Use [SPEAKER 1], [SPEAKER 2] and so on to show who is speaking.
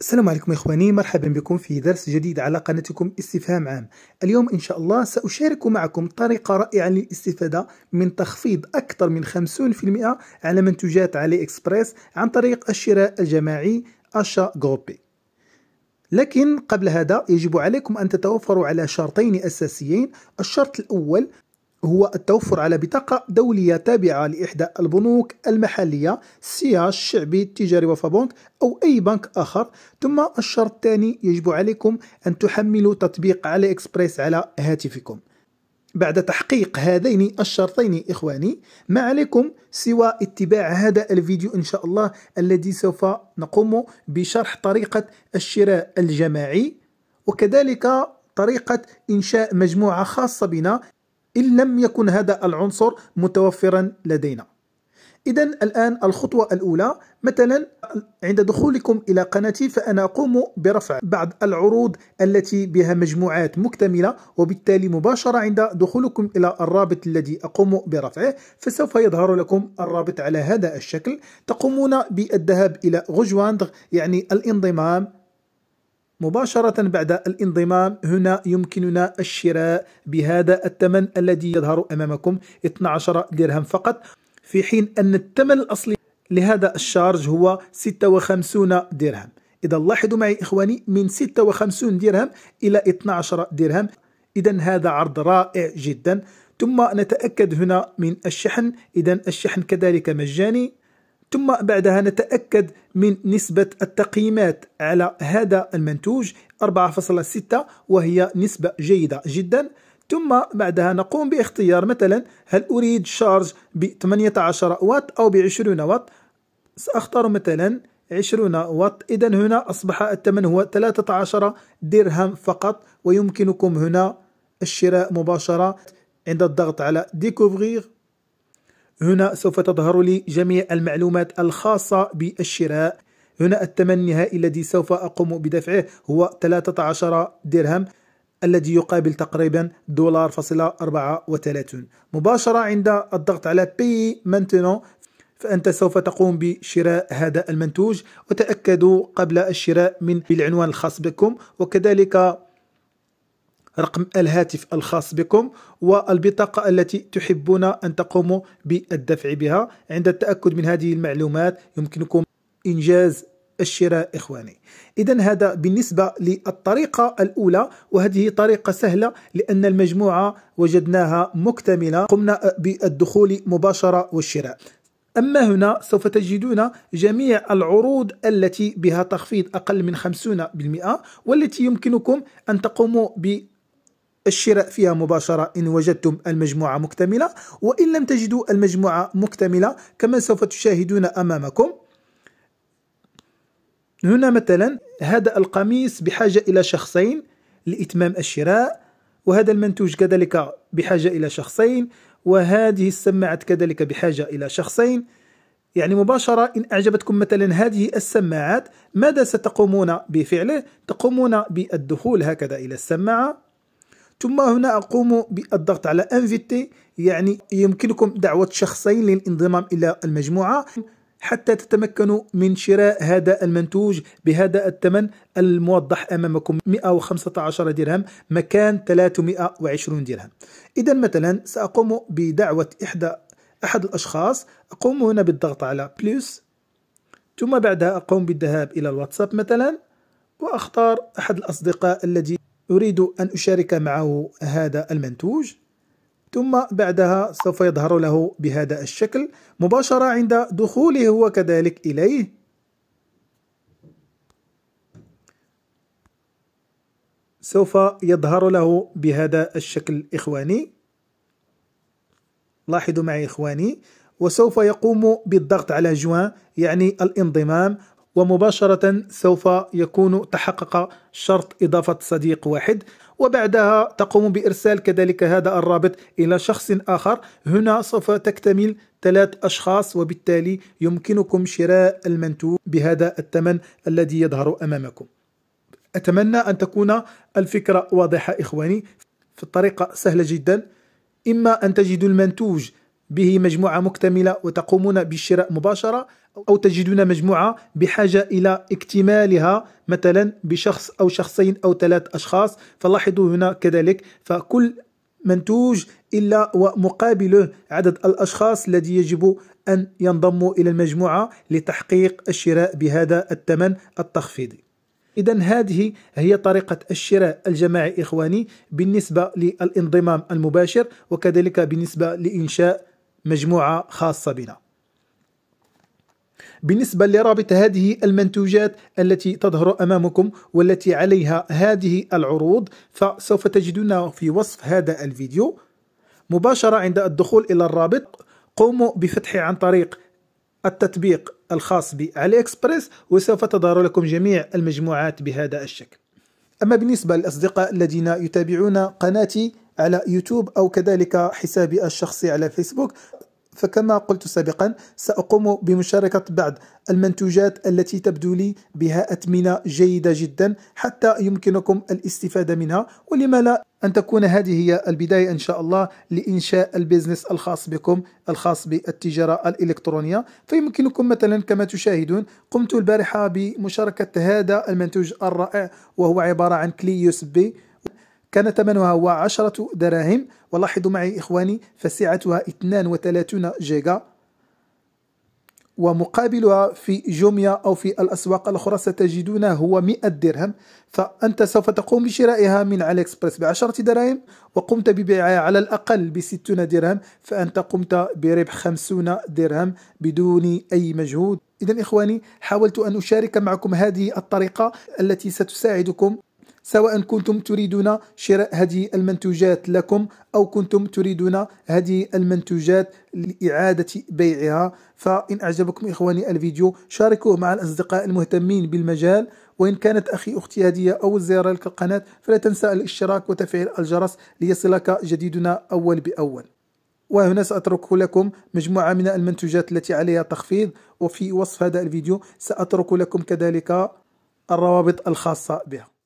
[SPEAKER 1] السلام عليكم إخواني مرحبا بكم في درس جديد على قناتكم استفهام عام اليوم إن شاء الله سأشارك معكم طريقة رائعة للاستفادة من تخفيض أكثر من 50% على منتجات علي إكسبريس عن طريق الشراء الجماعي أشا جروبي لكن قبل هذا يجب عليكم أن تتوفروا على شرطين أساسيين الشرط الأول هو التوفر على بطاقة دولية تابعة لإحدى البنوك المحلية السياج الشعبي التجاري وفابونك أو أي بنك آخر ثم الشرط الثاني يجب عليكم أن تحملوا تطبيق علي إكسبريس على هاتفكم بعد تحقيق هذين الشرطين إخواني ما عليكم سوى اتباع هذا الفيديو إن شاء الله الذي سوف نقوم بشرح طريقة الشراء الجماعي وكذلك طريقة إنشاء مجموعة خاصة بنا إن لم يكن هذا العنصر متوفرا لدينا إذا الآن الخطوة الأولى مثلا عند دخولكم إلى قناتي فأنا أقوم برفع بعض العروض التي بها مجموعات مكتملة وبالتالي مباشرة عند دخولكم إلى الرابط الذي أقوم برفعه فسوف يظهر لكم الرابط على هذا الشكل تقومون بالذهاب إلى غجواندغ يعني الانضمام مباشرة بعد الانضمام هنا يمكننا الشراء بهذا الثمن الذي يظهر أمامكم 12 درهم فقط في حين أن الثمن الأصلي لهذا الشارج هو 56 درهم إذا لاحظوا معي إخواني من 56 درهم إلى 12 درهم إذا هذا عرض رائع جدا ثم نتأكد هنا من الشحن إذا الشحن كذلك مجاني ثم بعدها نتأكد من نسبة التقييمات على هذا المنتوج 4.6 وهي نسبة جيدة جدا ثم بعدها نقوم باختيار مثلا هل أريد شارج ب 18 واط أو ب 20 واط سأختار مثلا 20 واط إذا هنا أصبح الثمن هو 13 درهم فقط ويمكنكم هنا الشراء مباشرة عند الضغط على ديكوفغيغ هنا سوف تظهر لي جميع المعلومات الخاصة بالشراء هنا الثمن النهائي الذي سوف أقوم بدفعه هو 13 درهم الذي يقابل تقريبا دولار فاصلة 34 مباشرة عند الضغط على بي مانتينو فأنت سوف تقوم بشراء هذا المنتوج وتأكدوا قبل الشراء من العنوان الخاص بكم وكذلك رقم الهاتف الخاص بكم والبطاقة التي تحبون أن تقوموا بالدفع بها عند التأكد من هذه المعلومات يمكنكم إنجاز الشراء إخواني إذا هذا بالنسبة للطريقة الأولى وهذه طريقة سهلة لأن المجموعة وجدناها مكتملة قمنا بالدخول مباشرة والشراء أما هنا سوف تجدون جميع العروض التي بها تخفيض أقل من 50% والتي يمكنكم أن تقوموا ب الشراء فيها مباشرة إن وجدتم المجموعة مكتملة وإن لم تجدوا المجموعة مكتملة كما سوف تشاهدون أمامكم هنا مثلا هذا القميص بحاجة إلى شخصين لإتمام الشراء وهذا المنتوج كذلك بحاجة إلى شخصين وهذه السماعة كذلك بحاجة إلى شخصين يعني مباشرة إن أعجبتكم مثلا هذه السماعات ماذا ستقومون بفعله؟ تقومون بالدخول هكذا إلى السماعة ثم هنا أقوم بالضغط على انفيتي يعني يمكنكم دعوة شخصين للانضمام إلى المجموعة حتى تتمكنوا من شراء هذا المنتوج بهذا الثمن الموضح أمامكم 115 درهم مكان 320 درهم إذا مثلا سأقوم بدعوة إحدى أحد الأشخاص أقوم هنا بالضغط على بلس ثم بعدها أقوم بالذهاب إلى الواتساب مثلا وأختار أحد الأصدقاء الذي أريد أن أشارك معه هذا المنتوج ثم بعدها سوف يظهر له بهذا الشكل مباشرة عند دخوله هو كذلك إليه سوف يظهر له بهذا الشكل إخواني لاحظوا معي إخواني وسوف يقوم بالضغط على جوان يعني الانضمام ومباشرة سوف يكون تحقق شرط إضافة صديق واحد وبعدها تقوم بإرسال كذلك هذا الرابط إلى شخص آخر هنا سوف تكتمل ثلاث أشخاص وبالتالي يمكنكم شراء المنتوج بهذا الثمن الذي يظهر أمامكم أتمنى أن تكون الفكرة واضحة إخواني في الطريقة سهلة جدا إما أن تجدوا المنتوج به مجموعة مكتملة وتقومون بالشراء مباشرة أو تجدون مجموعة بحاجة إلى اكتمالها مثلا بشخص أو شخصين أو ثلاث أشخاص فلاحظوا هنا كذلك فكل منتوج إلا ومقابله عدد الأشخاص الذي يجب أن ينضموا إلى المجموعة لتحقيق الشراء بهذا الثمن التخفيضي إذا هذه هي طريقة الشراء الجماعي إخواني بالنسبة للانضمام المباشر وكذلك بالنسبة لإنشاء مجموعة خاصة بنا بالنسبة لرابط هذه المنتوجات التي تظهر أمامكم والتي عليها هذه العروض فسوف تجدونها في وصف هذا الفيديو مباشرة عند الدخول إلى الرابط قوموا بفتح عن طريق التطبيق الخاص بعلي اكسبريس وسوف تظهر لكم جميع المجموعات بهذا الشكل أما بالنسبة للأصدقاء الذين يتابعون قناتي على يوتيوب أو كذلك حسابي الشخصي على فيسبوك فكما قلت سابقا سأقوم بمشاركة بعض المنتوجات التي تبدو لي بها أثمنة جيدة جدا حتى يمكنكم الاستفادة منها ولما لا أن تكون هذه هي البداية إن شاء الله لإنشاء البيزنس الخاص بكم الخاص بالتجارة الإلكترونية فيمكنكم مثلا كما تشاهدون قمت البارحة بمشاركة هذا المنتوج الرائع وهو عبارة عن كلي يو بي كان ثمنها هو 10 دراهم ولاحظوا معي إخواني فسعتها 32 جيجا ومقابلها في جوميا أو في الأسواق الأخرى ستجدونه هو 100 درهم فأنت سوف تقوم بشرائها من علي إكسبرس بعشرة دراهم وقمت ببيعها على الأقل بستون درهم فأنت قمت بربح خمسون درهم بدون أي مجهود إذا إخواني حاولت أن أشارك معكم هذه الطريقة التي ستساعدكم سواء كنتم تريدون شراء هذه المنتوجات لكم أو كنتم تريدون هذه المنتوجات لإعادة بيعها فإن أعجبكم إخواني الفيديو شاركوه مع الأصدقاء المهتمين بالمجال وإن كانت أخي أختي هدية أو زيارة لك القناة فلا تنسى الاشتراك وتفعيل الجرس ليصلك جديدنا أول بأول وهنا سأترك لكم مجموعة من المنتوجات التي عليها تخفيض وفي وصف هذا الفيديو سأترك لكم كذلك الروابط الخاصة بها